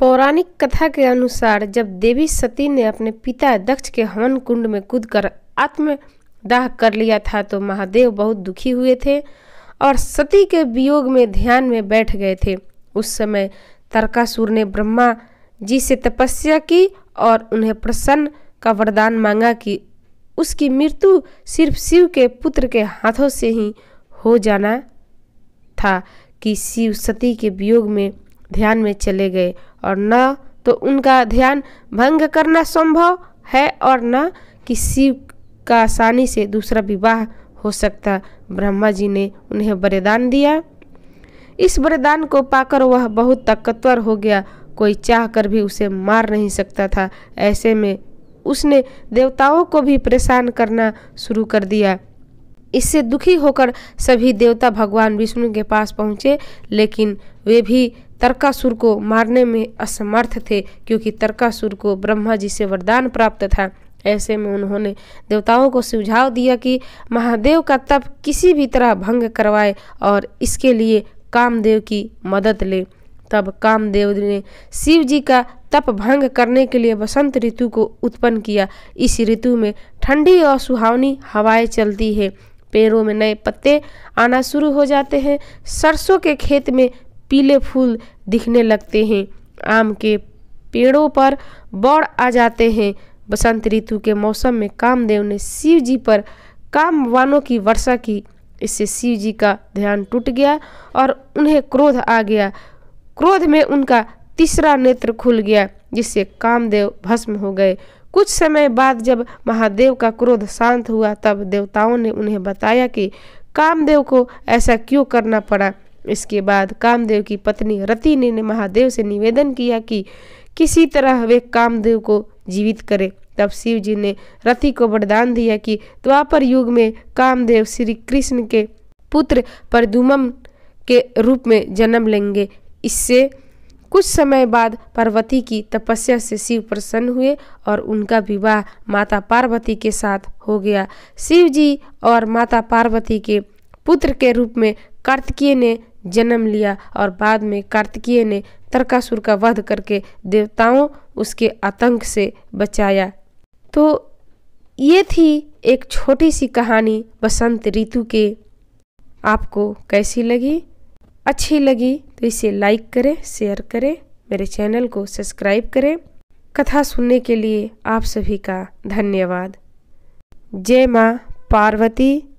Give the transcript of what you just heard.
पौराणिक कथा के अनुसार जब देवी सती ने अपने पिता दक्ष के हवन कुंड में कूदकर आत्मदाह कर लिया था तो महादेव बहुत दुखी हुए थे और सती के वियोग में ध्यान में बैठ गए थे उस समय तर्कासुर ने ब्रह्मा जी से तपस्या की और उन्हें प्रसन्न का वरदान मांगा कि उसकी मृत्यु सिर्फ शिव के पुत्र के हाथों से ही हो जाना था कि शिव सती के वियोग में ध्यान में चले गए और न तो उनका ध्यान भंग करना संभव है और न किसी का आसानी से दूसरा विवाह हो सकता ब्रह्मा जी ने उन्हें वरदान दिया इस वरदान को पाकर वह बहुत ताकतवर हो गया कोई चाह कर भी उसे मार नहीं सकता था ऐसे में उसने देवताओं को भी परेशान करना शुरू कर दिया इससे दुखी होकर सभी देवता भगवान विष्णु के पास पहुँचे लेकिन वे भी तर्कासुर को मारने में असमर्थ थे क्योंकि तर्कासुर को ब्रह्मा जी से वरदान प्राप्त था ऐसे में उन्होंने देवताओं को सुझाव दिया कि महादेव का तप किसी भी तरह भंग करवाए और इसके लिए कामदेव की मदद ले तब कामदेव ने शिव जी का तप भंग करने के लिए बसंत ऋतु को उत्पन्न किया इस ऋतु में ठंडी और सुहावनी हवाएं चलती है पेड़ों में नए पत्ते आना शुरू हो जाते हैं सरसों के खेत में पीले फूल दिखने लगते हैं आम के पेड़ों पर बौड़ आ जाते हैं बसंत ऋतु के मौसम में कामदेव ने शिव जी पर काम वानों की वर्षा की इससे शिव जी का ध्यान टूट गया और उन्हें क्रोध आ गया क्रोध में उनका तीसरा नेत्र खुल गया जिससे कामदेव भस्म हो गए कुछ समय बाद जब महादेव का क्रोध शांत हुआ तब देवताओं ने उन्हें बताया कि कामदेव को ऐसा क्यों करना पड़ा इसके बाद कामदेव की पत्नी रति ने महादेव से निवेदन किया कि किसी तरह वे कामदेव को जीवित करें तब शिव जी ने रति को वरदान दिया कि द्वापर युग में कामदेव श्री कृष्ण के पुत्र परदुमम के रूप में जन्म लेंगे इससे कुछ समय बाद पार्वती की तपस्या से शिव प्रसन्न हुए और उनका विवाह माता पार्वती के साथ हो गया शिव जी और माता पार्वती के पुत्र के रूप में कार्तिकीय ने जन्म लिया और बाद में कार्तिकीय ने तर्कासुर का वध करके देवताओं उसके आतंक से बचाया तो ये थी एक छोटी सी कहानी बसंत ऋतु के आपको कैसी लगी अच्छी लगी तो इसे लाइक करें शेयर करें मेरे चैनल को सब्सक्राइब करें कथा सुनने के लिए आप सभी का धन्यवाद जय माँ पार्वती